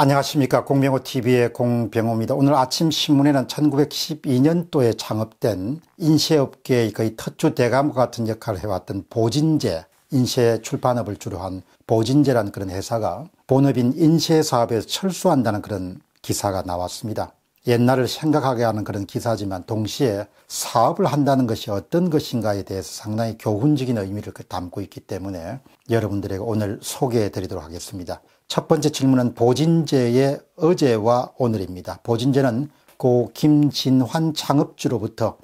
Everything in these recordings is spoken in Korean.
안녕하십니까. 공병호 TV의 공병호입니다. 오늘 아침 신문에는 1912년도에 창업된 인쇄업계의 거의 터주 대감과 같은 역할을 해왔던 보진제, 인쇄 출판업을 주로 한 보진제라는 그런 회사가 본업인 인쇄 사업에서 철수한다는 그런 기사가 나왔습니다. 옛날을 생각하게 하는 그런 기사지만 동시에 사업을 한다는 것이 어떤 것인가에 대해서 상당히 교훈적인 의미를 담고 있기 때문에 여러분들에게 오늘 소개해 드리도록 하겠습니다. 첫 번째 질문은 보진제의 어제와 오늘입니다. 보진제는 고 김진환 창업주로부터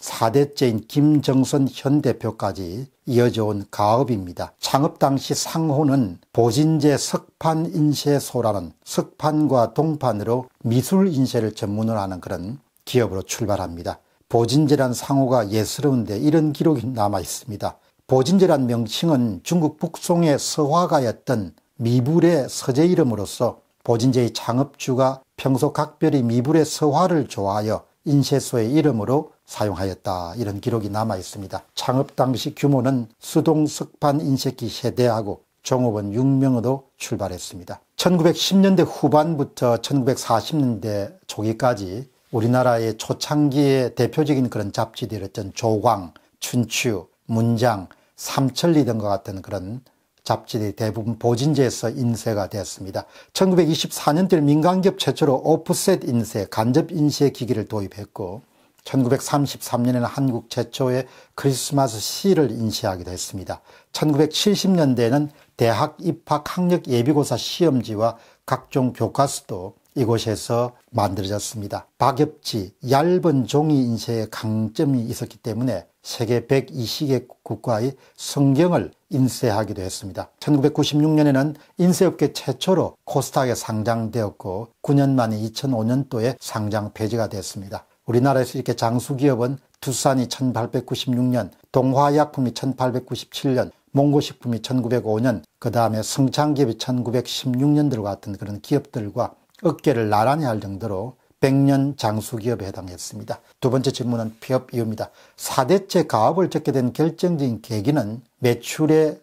4대째인 김정선 현 대표까지 이어져 온 가업입니다. 창업 당시 상호는 보진제 석판 인쇄소라는 석판과 동판으로 미술 인쇄를 전문으로 하는 그런 기업으로 출발합니다. 보진제란 상호가 예스러운데 이런 기록이 남아 있습니다. 보진제란 명칭은 중국 북송의 서화가였던 미불의 서재 이름으로서 보진제의 창업주가 평소 각별히 미불의 서화를 좋아하여 인쇄소의 이름으로 사용하였다 이런 기록이 남아 있습니다. 창업 당시 규모는 수동 석판 인쇄기 세대하고 종업원 6명으로 출발했습니다. 1910년대 후반부터 1940년대 초기까지 우리나라의 초창기의 대표적인 그런 잡지들이었던 조광, 춘추, 문장, 삼천리 등과 같은 그런 잡질이 대부분 보진제에서 인쇄가 되었습니다. 1924년대 민간기업 최초로 오프셋 인쇄, 간접 인쇄 기기를 도입했고 1933년에는 한국 최초의 크리스마스 시를 인쇄하기도 했습니다. 1970년대에는 대학 입학 학력 예비고사 시험지와 각종 교과서도 이곳에서 만들어졌습니다. 박엽지 얇은 종이 인쇄의 강점이 있었기 때문에 세계 120개 국가의 성경을 인쇄하기도 했습니다. 1996년에는 인쇄업계 최초로 코스닥에 상장되었고 9년 만에 2005년도에 상장 폐지가 됐습니다. 우리나라에서 이렇게 장수기업은 두산이 1896년, 동화약품이 1897년, 몽고식품이 1905년, 그 다음에 성창기업이 1916년들과 같은 그런 기업들과 어깨를 나란히 할 정도로 백년 장수기업에 해당했습니다. 두 번째 질문은 폐업 이유입니다. 4대째 가업을 적게 된 결정적인 계기는 매출의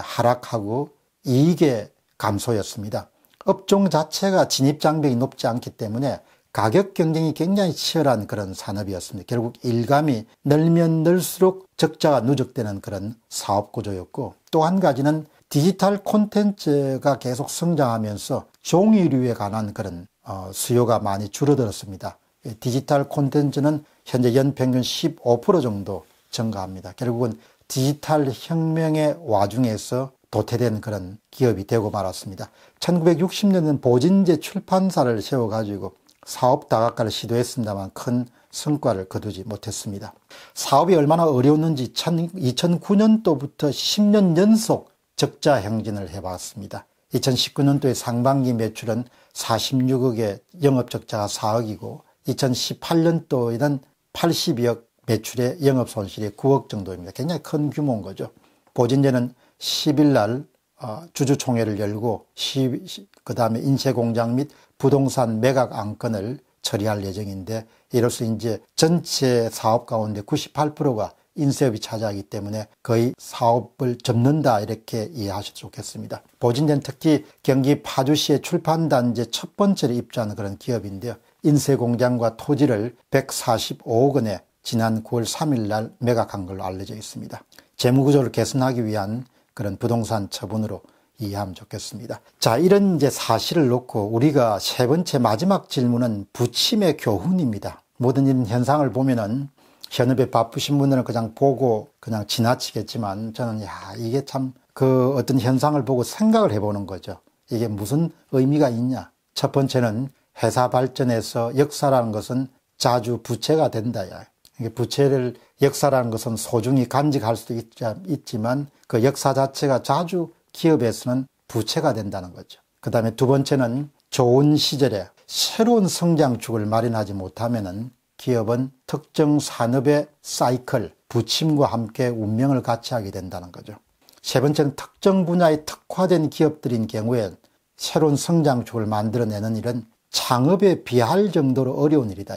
하락하고 이익의 감소였습니다. 업종 자체가 진입 장벽이 높지 않기 때문에 가격 경쟁이 굉장히 치열한 그런 산업이었습니다. 결국 일감이 늘면 늘수록 적자가 누적되는 그런 사업 구조였고 또 한 가지는 디지털 콘텐츠가 계속 성장하면서 종이류에 관한 그런 어, 수요가 많이 줄어들었습니다. 예, 디지털 콘텐츠는 현재 연평균 15% 정도 증가합니다. 결국은 디지털 혁명의 와중에서 도태된 그런 기업이 되고 말았습니다. 1960년은 보진제 출판사를 세워가지고 사업 다각화를 시도했습니다만 큰 성과를 거두지 못했습니다. 사업이 얼마나 어려웠는지 2009년도부터 10년 연속 적자 행진을 해봤습니다. 2019년도에 상반기 매출은 4 6억의 영업적자가 4억이고 2018년도에는 82억 매출의 영업손실이 9억 정도입니다. 굉장히 큰 규모인 거죠. 보진제는 10일 날 어, 주주총회를 열고 그 다음에 인쇄공장 및 부동산 매각 안건을 처리할 예정인데 이로써 이제 전체 사업 가운데 98%가 인쇄업이 차지하기 때문에 거의 사업을 접는다 이렇게 이해하셔도 좋겠습니다. 보진된 특히 경기 파주시의 출판단지 첫 번째로 입주하는 그런 기업인데요. 인쇄공장과 토지를 145억 원에 지난 9월 3일 날 매각한 걸로 알려져 있습니다. 재무구조를 개선하기 위한 그런 부동산 처분으로 이해하면 좋겠습니다. 자, 이런 이제 사실을 놓고 우리가 세 번째 마지막 질문은 부침의 교훈입니다. 모든 이런 현상을 보면은 현업에 바쁘신 분들은 그냥 보고 그냥 지나치겠지만 저는 야 이게 참 그 어떤 현상을 보고 생각을 해보는 거죠. 이게 무슨 의미가 있냐. 첫 번째는 회사 발전에서 역사라는 것은 자주 부채가 된다야. 이게 부채를 역사라는 것은 소중히 간직할 수도 있지만 그 역사 자체가 자주 기업에서는 부채가 된다는 거죠. 그 다음에 두 번째는 좋은 시절에 새로운 성장축을 마련하지 못하면은 기업은 특정 산업의 사이클, 부침과 함께 운명을 같이 하게 된다는 거죠. 세 번째는 특정 분야에 특화된 기업들인 경우엔 새로운 성장축을 만들어내는 일은 창업에 비할 정도로 어려운 일이다.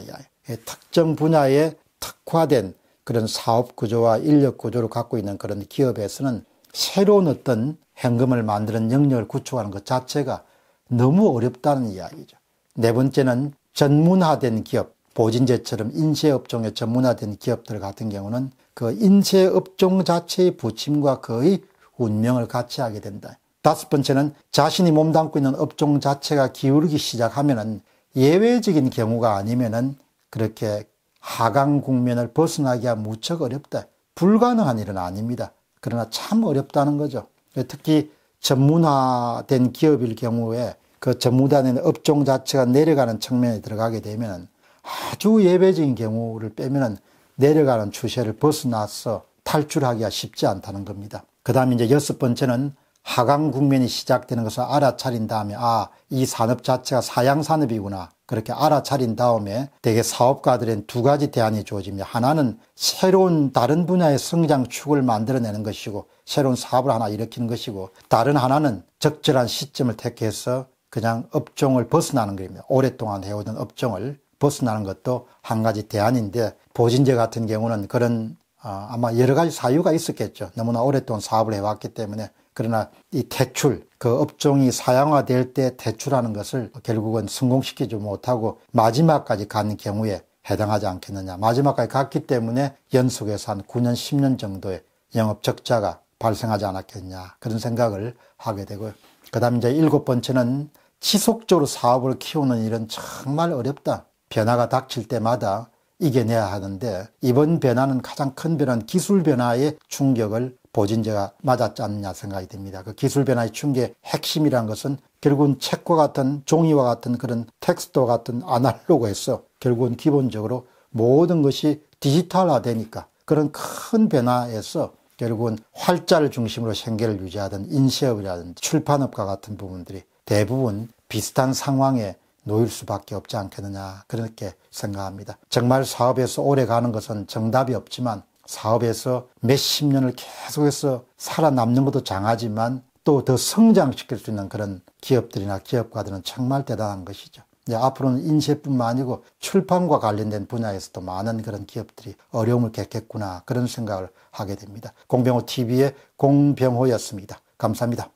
특정 분야에 특화된 그런 사업 구조와 인력 구조를 갖고 있는 그런 기업에서는 새로운 어떤 현금을 만드는 영역을 구축하는 것 자체가 너무 어렵다는 이야기죠. 네 번째는 전문화된 기업, 보진제처럼 인쇄업종에 전문화된 기업들 같은 경우는 그 인쇄업종 자체의 부침과 거의 운명을 같이 하게 된다. 다섯 번째는 자신이 몸담고 있는 업종 자체가 기울기 시작하면은 예외적인 경우가 아니면은 그렇게 하강 국면을 벗어나기가 무척 어렵다. 불가능한 일은 아닙니다. 그러나 참 어렵다는 거죠. 특히 전문화된 기업일 경우에 그 전문화된 업종 자체가 내려가는 측면에 들어가게 되면 아주 예외적인 경우를 빼면은 내려가는 추세를 벗어나서 탈출하기가 쉽지 않다는 겁니다. 그 다음에 이제 여섯 번째는 하강 국면이 시작되는 것을 알아차린 다음에 아, 이 산업 자체가 사양산업이구나. 그렇게 알아차린 다음에 대개 사업가들은 두 가지 대안이 주어집니다. 하나는 새로운 다른 분야의 성장축을 만들어내는 것이고 새로운 사업을 하나 일으키는 것이고 다른 하나는 적절한 시점을 택해서 그냥 업종을 벗어나는 입니다 오랫동안 해오던 업종을 벗어나는 것도 한 가지 대안인데 보진제 같은 경우는 그런 어, 아마 여러 가지 사유가 있었겠죠. 너무나 오랫동안 사업을 해왔기 때문에 그러나 이 대출, 그 업종이 사양화될 때 대출하는 것을 결국은 성공시키지 못하고 마지막까지 간 경우에 해당하지 않겠느냐. 마지막까지 갔기 때문에 연속해서 한 9년, 10년 정도의 영업 적자가 발생하지 않았겠냐. 그런 생각을 하게 되고요. 그 다음 이제 일곱 번째는 지속적으로 사업을 키우는 일은 정말 어렵다. 변화가 닥칠 때마다 이겨내야 하는데 이번 변화는 가장 큰 변화는 기술 변화의 충격을 보진제가 맞았지 않느냐 생각이 듭니다. 그 기술 변화의 충격의 핵심이란 것은 결국은 책과 같은 종이와 같은 그런 텍스트와 같은 아날로그에서 결국은 기본적으로 모든 것이 디지털화되니까 그런 큰 변화에서 결국은 활자를 중심으로 생계를 유지하던 인쇄업이라든지 출판업과 같은 부분들이 대부분 비슷한 상황에 놓일 수밖에 없지 않겠느냐 그렇게 생각합니다. 정말 사업에서 오래 가는 것은 정답이 없지만 사업에서 몇 십 년을 계속해서 살아남는 것도 장하지만 또 더 성장시킬 수 있는 그런 기업들이나 기업가들은 정말 대단한 것이죠. 네, 앞으로는 인쇄뿐만 아니고 출판과 관련된 분야에서도 많은 그런 기업들이 어려움을 겪겠구나 그런 생각을 하게 됩니다. 공병호 TV의 공병호였습니다. 감사합니다.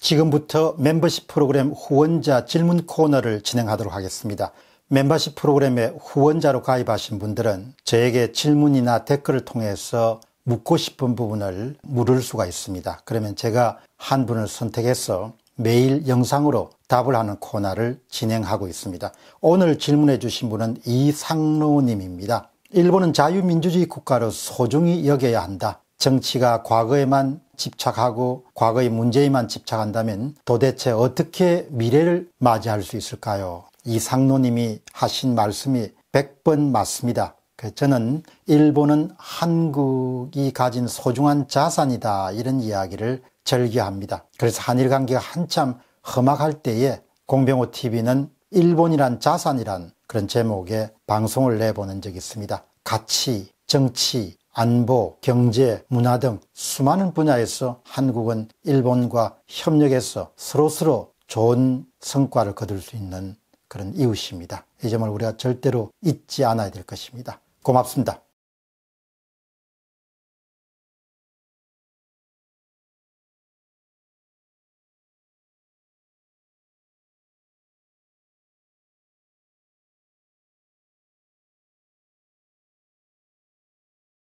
지금부터 멤버십 프로그램 후원자 질문 코너를 진행하도록 하겠습니다. 멤버십 프로그램에 후원자로 가입하신 분들은 저에게 질문이나 댓글을 통해서 묻고 싶은 부분을 물을 수가 있습니다. 그러면 제가 한 분을 선택해서 매일 영상으로 답을 하는 코너를 진행하고 있습니다. 오늘 질문해 주신 분은 이상로님입니다. 일본은 자유민주주의 국가로 소중히 여겨야 한다. 정치가 과거에만 집착하고 과거의 문제에만 집착한다면 도대체 어떻게 미래를 맞이할 수 있을까요? 이 상노님이 하신 말씀이 100번 맞습니다. 그 저는 일본은 한국이 가진 소중한 자산이다 이런 이야기를 절규합니다. 그래서 한일 관계가 한참 험악할 때에 공병호 TV는 일본이란 자산이란 그런 제목의 방송을 내보낸 적이 있습니다. 가치, 정치, 안보, 경제, 문화 등 수많은 분야에서 한국은 일본과 협력해서 서로서로 좋은 성과를 거둘 수 있는 그런 이웃입니다. 이 점을 우리가 절대로 잊지 않아야 될 것입니다. 고맙습니다.